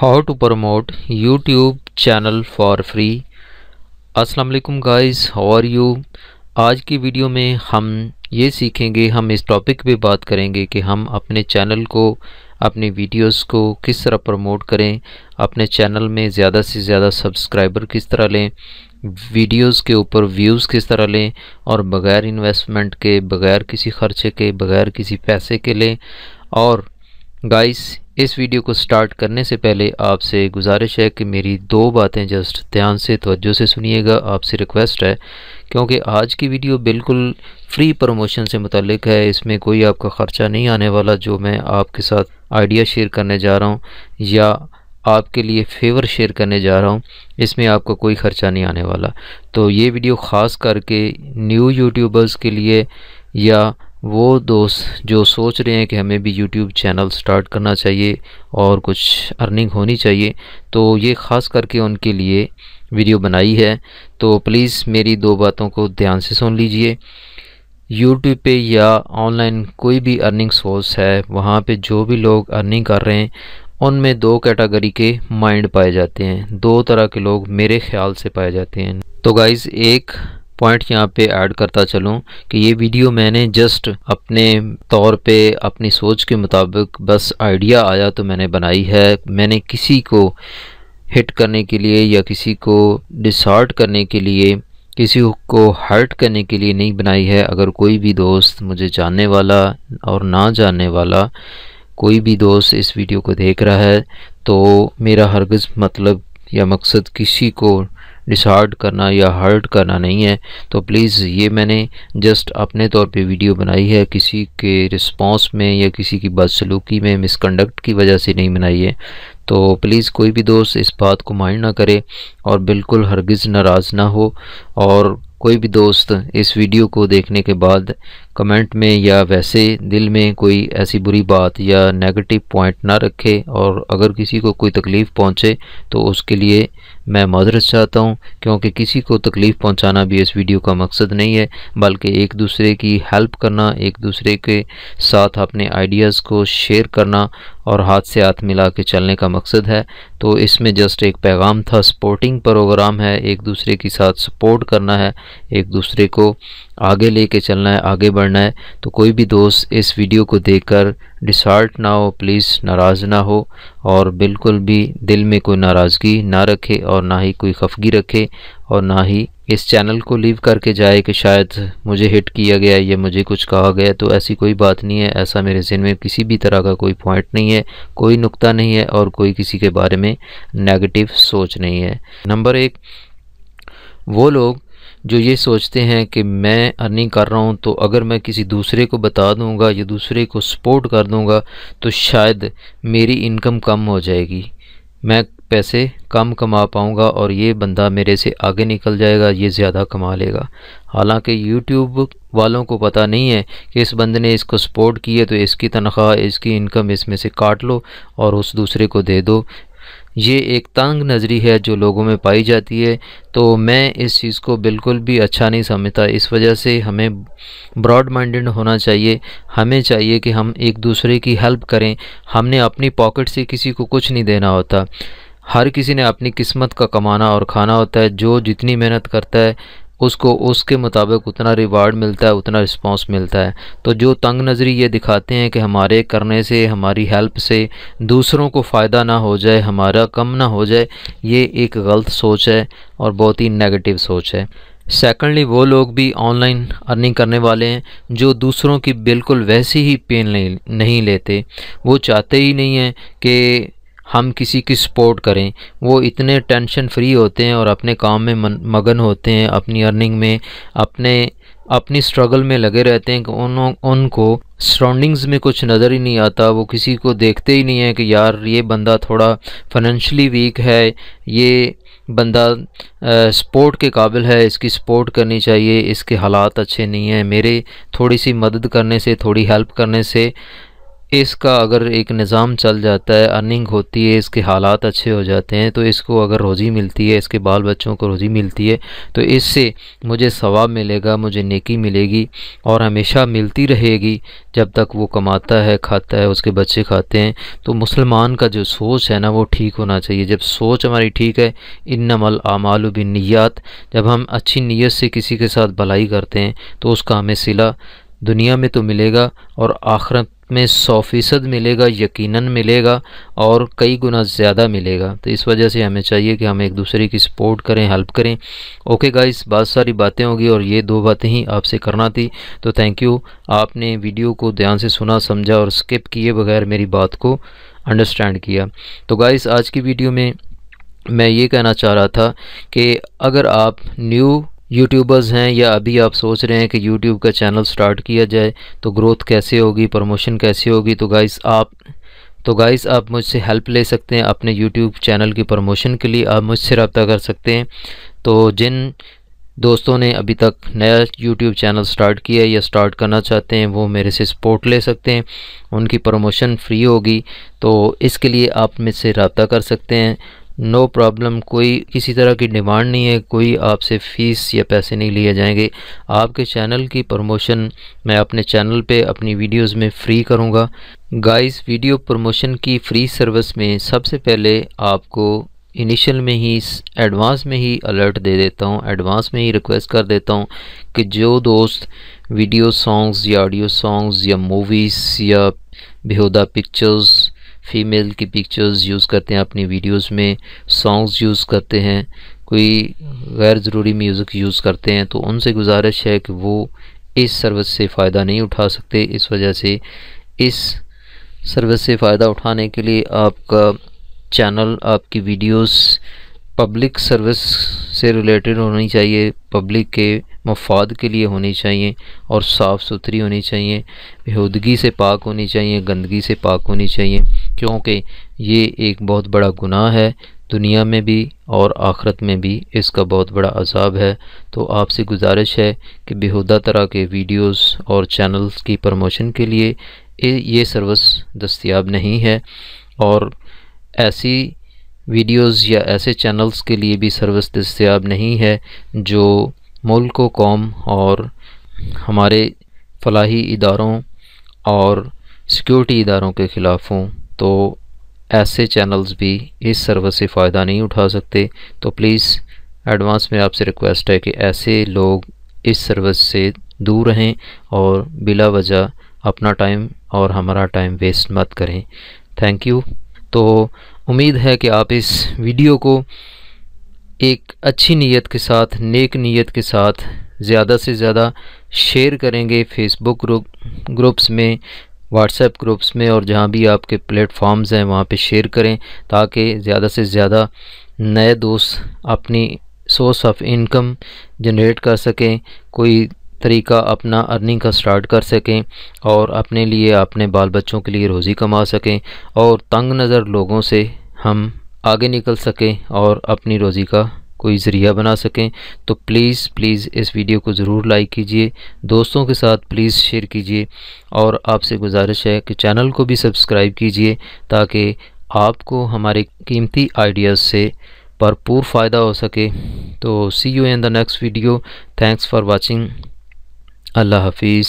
how to promote YouTube channel for free अस्सलाम guys और यू आज की वीडियो में हम ये सीखेंगे हम इस टॉपिक पे बात करेंगे कि हम अपने चैनल को अपनी वीडियोस को किस तरह प्रमोट करें अपने चैनल में ज़्यादा से ज़्यादा सब्सक्राइबर किस तरह लें वीडियोस के ऊपर व्यूज़ किस तरह लें और बग़ैर इन्वेस्टमेंट के बग़ैर किसी खर्चे के बग़ैर किसी पैसे के लें और गाइस इस वीडियो को स्टार्ट करने से पहले आपसे गुजारिश है कि मेरी दो बातें जस्ट ध्यान से तवज्जो से सुनिएगा आपसे रिक्वेस्ट है क्योंकि आज की वीडियो बिल्कुल फ्री प्रमोशन से मुतलक है इसमें कोई आपका ख़र्चा नहीं आने वाला जो मैं आपके साथ आइडिया शेयर करने जा रहा हूँ या आपके लिए फेवर शेयर करने जा रहा हूँ इसमें आपका कोई ख़र्चा नहीं आने वाला तो ये वीडियो ख़ास करके न्यू यूट्यूबर्स के लिए या वो दोस्त जो सोच रहे हैं कि हमें भी यूट्यूब चैनल स्टार्ट करना चाहिए और कुछ अर्निंग होनी चाहिए तो ये ख़ास करके उनके लिए वीडियो बनाई है तो प्लीज़ मेरी दो बातों को ध्यान से सुन लीजिए यूट्यूब पे या ऑनलाइन कोई भी अर्निंग सोर्स है वहाँ पे जो भी लोग अर्निंग कर रहे हैं उनमें दो कैटेगरी के माइंड पाए जाते हैं दो तरह के लोग मेरे ख्याल से पाए जाते हैं तो गाइज़ एक पॉइंट यहाँ पे ऐड करता चलूँ कि ये वीडियो मैंने जस्ट अपने तौर पे अपनी सोच के मुताबिक बस आइडिया आया तो मैंने बनाई है मैंने किसी को हिट करने के लिए या किसी को डिसार्ट करने के लिए किसी को हर्ट करने के लिए नहीं बनाई है अगर कोई भी दोस्त मुझे जानने वाला और ना जानने वाला कोई भी दोस्त इस वीडियो को देख रहा है तो मेरा हरगज़ मतलब या मकसद किसी को डिसहार्ट करना या हर्ट करना नहीं है तो प्लीज़ ये मैंने जस्ट अपने तौर पे वीडियो बनाई है किसी के रिस्पांस में या किसी की बदसलूकी में मिसकंडक्ट की वजह से नहीं बनाई है तो प्लीज़ कोई भी दोस्त इस बात को माइंड ना करे और बिल्कुल हरगिज़ नाराज़ ना हो और कोई भी दोस्त इस वीडियो को देखने के बाद कमेंट में या वैसे दिल में कोई ऐसी बुरी बात या नेगेटिव पॉइंट ना रखे और अगर किसी को कोई तकलीफ़ पहुंचे तो उसके लिए मैं मदरस चाहता हूं क्योंकि किसी को तकलीफ़ पहुंचाना भी इस वीडियो का मकसद नहीं है बल्कि एक दूसरे की हेल्प करना एक दूसरे के साथ अपने आइडियाज़ को शेयर करना और हाथ से हाथ मिला के चलने का मकसद है तो इसमें जस्ट एक पैगाम था सपोर्टिंग प्रोग्राम है एक दूसरे के साथ सपोर्ट करना है एक दूसरे को आगे लेके चलना है आगे बढ़ना है तो कोई भी दोस्त इस वीडियो को देखकर डिसहार्ट ना हो प्लीज़ नाराज़ ना हो और बिल्कुल भी दिल में कोई नाराज़गी ना रखे और ना ही कोई खफगी रखे और ना ही इस चैनल को लीव करके जाए कि शायद मुझे हिट किया गया या मुझे कुछ कहा गया तो ऐसी कोई बात नहीं है ऐसा मेरे जिन में किसी भी तरह का कोई पॉइंट नहीं है कोई नुकता नहीं है और कोई किसी के बारे में नेगेटिव सोच नहीं है नंबर एक वो लोग जो ये सोचते हैं कि मैं अर्निंग कर रहा हूँ तो अगर मैं किसी दूसरे को बता दूँगा या दूसरे को सपोर्ट कर दूँगा तो शायद मेरी इनकम कम हो जाएगी मैं पैसे कम कमा पाऊँगा और ये बंदा मेरे से आगे निकल जाएगा ये ज़्यादा कमा लेगा हालांकि यूट्यूब वालों को पता नहीं है कि इस बंदे ने इसको सपोर्ट किया तो इसकी तनख्वाह इसकी इनकम इसमें से काट लो और उस दूसरे को दे दो ये एक तंग नज़री है जो लोगों में पाई जाती है तो मैं इस चीज़ को बिल्कुल भी अच्छा नहीं समझता इस वजह से हमें ब्रॉड माइंडेड होना चाहिए हमें चाहिए कि हम एक दूसरे की हेल्प करें हमने अपनी पॉकेट से किसी को कुछ नहीं देना होता हर किसी ने अपनी किस्मत का कमाना और खाना होता है जो जितनी मेहनत करता है उसको उसके मुताबिक उतना रिवार्ड मिलता है उतना रिस्पांस मिलता है तो जो तंग नज़री ये दिखाते हैं कि हमारे करने से हमारी हेल्प से दूसरों को फ़ायदा ना हो जाए हमारा कम ना हो जाए ये एक गलत सोच है और बहुत ही नेगेटिव सोच है सेकेंडली वो लोग भी ऑनलाइन अर्निंग करने वाले हैं जो दूसरों की बिल्कुल वैसी ही पेन नहीं लेते वो चाहते ही नहीं हैं कि हम किसी की सपोर्ट करें वो इतने टेंशन फ्री होते हैं और अपने काम में मगन होते हैं अपनी अर्निंग में अपने अपनी स्ट्रगल में लगे रहते हैं कि उन उनको सराउंडिंग्स में कुछ नज़र ही नहीं आता वो किसी को देखते ही नहीं है कि यार ये बंदा थोड़ा फाइनेंशली वीक है ये बंदा सपोर्ट के काबिल है इसकी सपोर्ट करनी चाहिए इसके हालात अच्छे नहीं हैं मेरे थोड़ी सी मदद करने से थोड़ी हेल्प करने से इसका अगर एक निज़ाम चल जाता है अर्निंग होती है इसके हालात अच्छे हो जाते हैं तो इसको अगर रोज़ी मिलती है इसके बाल बच्चों को रोज़ी मिलती है तो इससे मुझे सवाब मिलेगा मुझे नेकी मिलेगी और हमेशा मिलती रहेगी जब तक वो कमाता है खाता है उसके बच्चे खाते हैं तो मुसलमान का जो सोच है ना वो ठीक होना चाहिए जब सोच हमारी ठीक है इन नमल आमाल बिनियात जब हम अच्छी नीयत से किसी के साथ भलाई करते हैं तो उसका हमें सिला दुनिया में तो मिलेगा और आखरत में सौ फ़ीसद मिलेगा यकीनन मिलेगा और कई गुना ज़्यादा मिलेगा तो इस वजह से हमें चाहिए कि हम एक दूसरे की सपोर्ट करें हेल्प करें ओके गाइस बहुत सारी बातें होगी और ये दो बातें ही आपसे करना थी तो थैंक यू आपने वीडियो को ध्यान से सुना समझा और स्किप किए बगैर मेरी बात को अंडरस्टैंड किया तो गाइस आज की वीडियो में मैं ये कहना चाह रहा था कि अगर आप न्यू यूट्यूबर्स हैं या अभी आप सोच रहे हैं कि यूट्यूब का चैनल स्टार्ट किया जाए तो ग्रोथ कैसे होगी प्रमोशन कैसे होगी तो गाइस आप तो गाइस आप मुझसे हेल्प ले सकते हैं अपने यूट्यूब चैनल की प्रमोशन के लिए आप मुझसे रब्ता कर सकते हैं तो जिन दोस्तों ने अभी तक नया यूट्यूब चैनल स्टार्ट किया या स्टार्ट करना चाहते हैं वो मेरे से सपोर्ट ले सकते हैं उनकी प्रमोशन फ्री होगी तो इसके लिए आप मुझसे रबता कर सकते हैं नो no प्रॉब्लम कोई किसी तरह की डिमांड नहीं है कोई आपसे फ़ीस या पैसे नहीं लिए जाएंगे आपके चैनल की प्रमोशन मैं अपने चैनल पे अपनी वीडियोस में फ्री करूँगा गाइस वीडियो प्रमोशन की फ्री सर्विस में सबसे पहले आपको इनिशियल में ही एडवांस में ही अलर्ट दे देता हूँ एडवांस में ही रिक्वेस्ट कर देता हूँ कि जो दोस्त वीडियो सॉन्ग्स या ऑडियो सॉन्ग्स या मूवीज़ या बेहदा पिक्चर्स फीमेल की पिक्चर्स यूज़ करते हैं अपनी वीडियोस में सॉन्ग्स यूज़ करते हैं कोई गैर ज़रूरी म्यूज़िक यूज़ करते हैं तो उनसे गुजारिश है कि वो इस सर्विस से फ़ायदा नहीं उठा सकते इस वजह से इस सर्विस से फ़ायदा उठाने के लिए आपका चैनल आपकी वीडियोज़ पब्लिक सर्विस से रिलेटेड होनी चाहिए पब्लिक के मफाद के लिए होनी चाहिए और साफ़ सुथरी होनी चाहिए बेहूदगी से पाक होनी चाहिए गंदगी से पाक होनी चाहिए क्योंकि ये एक बहुत बड़ा गुनाह है दुनिया में भी और आखरत में भी इसका बहुत बड़ा अजाब है तो आपसे गुजारिश है कि बेहदा तरह के वीडियोस और चैनल्स की प्रमोशन के लिए ये सर्विस दस्तियाब नहीं है और ऐसी वीडियोस या ऐसे चैनल्स के लिए भी सर्विस दस्तियाब नहीं है जो मुल्क कौम और हमारे फलाही इदारों और सिक्योरिटी इदारों के ख़िलाफ़ हों तो ऐसे चैनल्स भी इस सर्विस से फ़ायदा नहीं उठा सकते तो प्लीज़ एडवांस में आपसे रिक्वेस्ट है कि ऐसे लोग इस सर्विस से दूर रहें और बिला वजह अपना टाइम और हमारा टाइम वेस्ट मत करें थैंक यू तो उम्मीद है कि आप इस वीडियो को एक अच्छी नीयत के साथ नेक नीयत के साथ ज़्यादा से ज़्यादा शेयर करेंगे फेसबुक ग्रुप ग्रुप्स में व्हाट्सएप ग्रुप्स में और जहाँ भी आपके प्लेटफॉर्म्स हैं वहाँ पे शेयर करें ताकि ज़्यादा से ज़्यादा नए दोस्त अपनी सोर्स ऑफ इनकम जनरेट कर सकें कोई तरीका अपना अर्निंग का स्टार्ट कर सकें और अपने लिए अपने बाल बच्चों के लिए रोज़ी कमा सकें और तंग नज़र लोगों से हम आगे निकल सकें और अपनी रोज़ी का कोई ज़रिया बना सकें तो प्लीज़ प्लीज़ इस वीडियो को ज़रूर लाइक कीजिए दोस्तों के साथ प्लीज़ शेयर कीजिए और आपसे गुजारिश है कि चैनल को भी सब्सक्राइब कीजिए ताकि आपको हमारे कीमती आइडियाज़ से भरपूर फ़ायदा हो सके तो see you in the next video thanks for watching अल्लाह हाफिज़